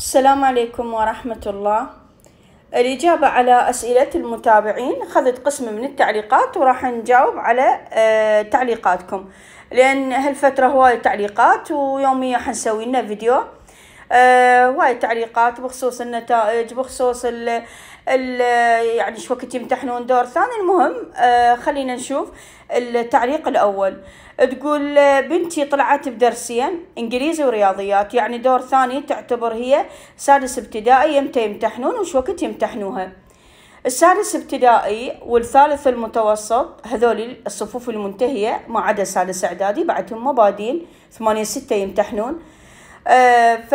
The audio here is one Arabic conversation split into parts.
السلام عليكم ورحمة الله الإجابة على أسئلة المتابعين أخذت قسم من التعليقات وراح نجاوب على آه، تعليقاتكم لأن هالفترة هواي تعليقات ويوميا حنسوي لنا فيديو هواي آه، تعليقات بخصوص النتائج بخصوص يعني شو وقت يمتحنون دور ثاني المهم آه، خلينا نشوف التعليق الأول تقول آه، بنتي طلعت بدرسين إنجليزي ورياضيات يعني دور ثاني تعتبر هي سادس ابتدائي يمتى يمتحنون وش وقت يمتحنوها السادس ابتدائي والثالث المتوسط هذول الصفوف المنتهية ما عدا سادس إعدادي بعدهم مبادين ثمانية ستة يمتحنون آه ف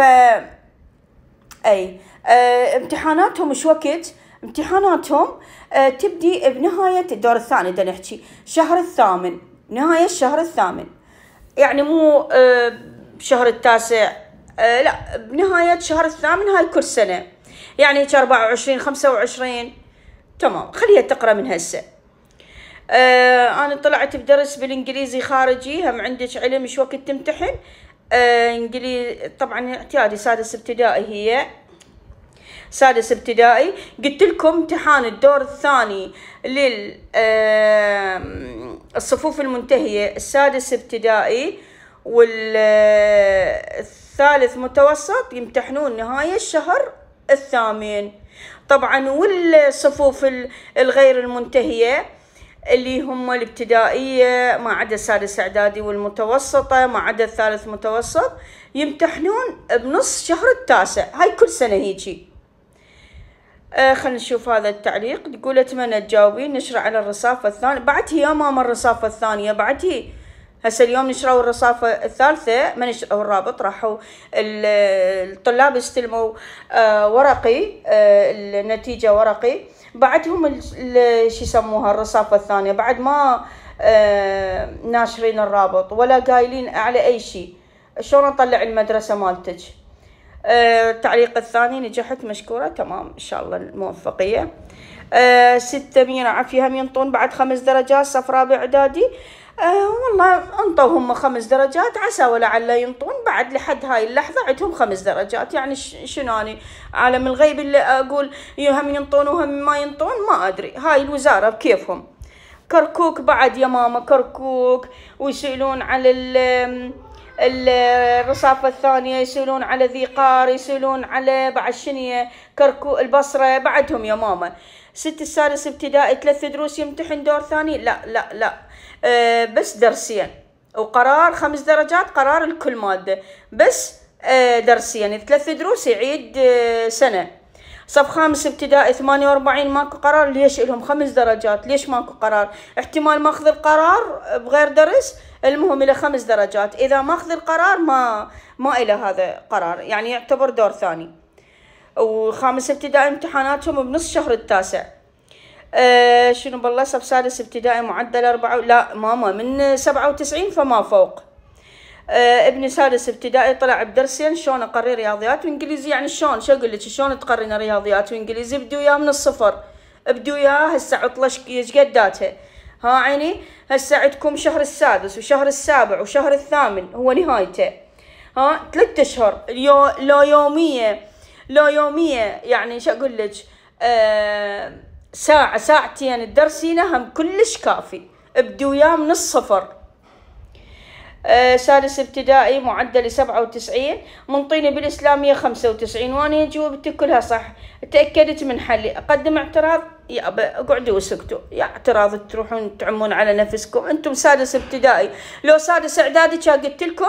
أي آه امتحاناتهم شو وقت امتحاناتهم آه، تبدي بنهاية الدور الثاني دا نحكي شهر الثامن نهاية الشهر الثامن يعني مو آه، بشهر التاسع آه، لا بنهاية شهر الثامن هاي كل سنة يعني هيك 24 25 تمام خليها تقرا من هسه آه انا طلعت بدرس بالانجليزي خارجي هم عندك علم شو وقت تمتحن آه انجليزي طبعا اعتيادي سادس ابتدائي هي سادس ابتدائي قلت لكم امتحان الدور الثاني للصفوف المنتهية السادس ابتدائي والثالث متوسط يمتحنون نهاية الشهر الثامن طبعا والصفوف الغير المنتهيه اللي هم الابتدائية ما عدا السادس إعدادي والمتوسطة ما عدا الثالث متوسط يمتحنون بنص شهر التاسع هاي كل سنة هيجي آه خلينا نشوف هذا التعليق تقول اتمنى تجاوبين نشرى على الرصافة الثانية هي يا ماما الرصافة الثانية هي هسه اليوم نشروا الرصافة الثالثة ما نشروا الرابط راحوا الطلاب استلموا آه ورقي آه النتيجة ورقي بعدهم شو يسموها الرصافة الثانية بعد ما آه ناشرين الرابط ولا قايلين على أي شيء شلون أطلع المدرسة مالتك آه، التعليق الثاني نجحت مشكورة تمام إن شاء الله الموفقية أه ستة مين عافية هم ينطون بعد خمس درجات صف رابع إعدادي أه والله انطوا هم خمس درجات عسى ولعل ينطون بعد لحد هاي اللحظة عندهم خمس درجات يعني شنو عالم الغيب اللي أقول يهم ينطون وهم ما ينطون ما أدري هاي الوزارة بكيفهم كركوك بعد يا ماما كركوك ويسألون على الرصافة الثانية يسولون على ذي قار يسولون على بعد شنية كركو البصرة بعدهم يا ماما ست السادس ابتدائي ثلاث دروس يمتحن دور ثاني لا لا لا أه بس درسين وقرار خمس درجات قرار الكل مادة بس أه درسين ثلاث دروس يعيد أه سنة صف خامس ابتدائي 48 ماكو قرار ليش لهم خمس درجات ليش ماكو قرار احتمال ماخذ القرار بغير درس المهم الى خمس درجات اذا ماخذ القرار ما ما الى هذا قرار يعني يعتبر دور ثاني وخامس ابتدائي امتحاناتهم بنص شهر التاسع أه شنو بلصها سادس ابتدائي معدل أربعة لا ماما من سبعة وتسعين فما فوق أه ابني سادس ابتدائي طلع بدرسين شلون اقري رياضيات وانجليزي يعني شلون شو اقول لك شلون تقرين رياضيات وانجليزي بدي وياه من الصفر بدي وياه هسه عطله ايش قداتها ها عيني هسه عندكم شهر السادس وشهر السابع وشهر الثامن هو نهايته ها ثلاثة اشهر يو... لو يومية لو يومية يعني شو اقول لك آه ساعة ساعتين الدرسينه هم كلش كافي ابدي وياه من الصفر سادس آه، ابتدائي معدلي سبعة وتسعين منطيني بالإسلامية خمسة وتسعين وأنا جاوبت كلها صح تأكدت من حلي أقدم اعتراض يا اقعدوا وسكتوا يا اعتراض تروحون تعمون على نفسكم انتم سادس ابتدائي لو سادس اعدادي كان قلت لكم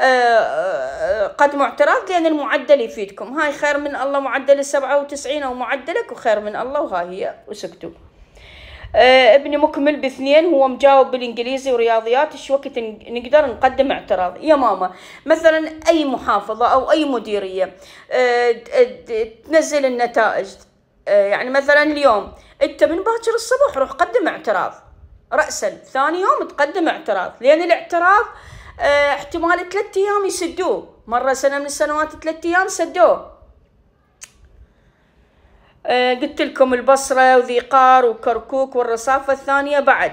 آه، آه، قدموا اعتراض لان المعدل يفيدكم هاي خير من الله معدل السبعة وتسعين او معدلك وخير من الله وها هي وسكتوا آه، ابني مكمل باثنين هو مجاوب بالانجليزي ورياضيات ايش وقت نقدر نقدم اعتراض يا ماما مثلا اي محافظه او اي مديريه آه، تنزل النتائج آه، يعني مثلا اليوم انت من باكر الصبح روح قدم اعتراض راسا ثاني يوم تقدم اعتراض لان الاعتراض اه احتمال ثلاث ايام يسدوه مره سنه من السنوات ثلاث ايام سدوه آه، قلت لكم البصرة وذيقار وكركوك والرصافة الثانية بعد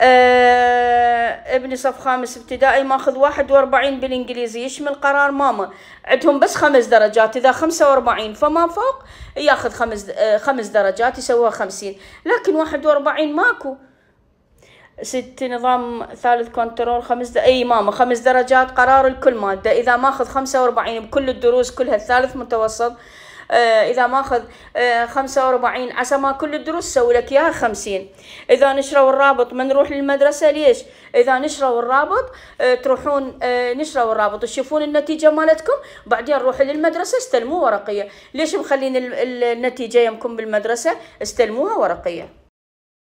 آه ابني صف خامس ابتدائي ماخذ واحد واربعين بالانجليزي يشمل قرار ماما عندهم بس خمس درجات اذا خمسة واربعين فما فوق ياخذ خمس آه، خمس درجات يسووها خمسين لكن واحد واربعين ماكو ست نظام ثالث كنترول خمس درجات اي ماما خمس درجات قرار لكل مادة اذا ماخذ خمسة واربعين بكل الدروس كلها الثالث متوسط آه، اذا ماخذ آه، واربعين عسى ما كل الدروس سوي لك اياها خمسين اذا نشروا الرابط ما نروح للمدرسه ليش اذا نشروا الرابط آه، تروحون نشروا الرابط تشوفون النتيجه مالتكم بعدين روحوا للمدرسه استلموا ورقيه ليش مخلين النتيجه يمكم بالمدرسه استلموها ورقيه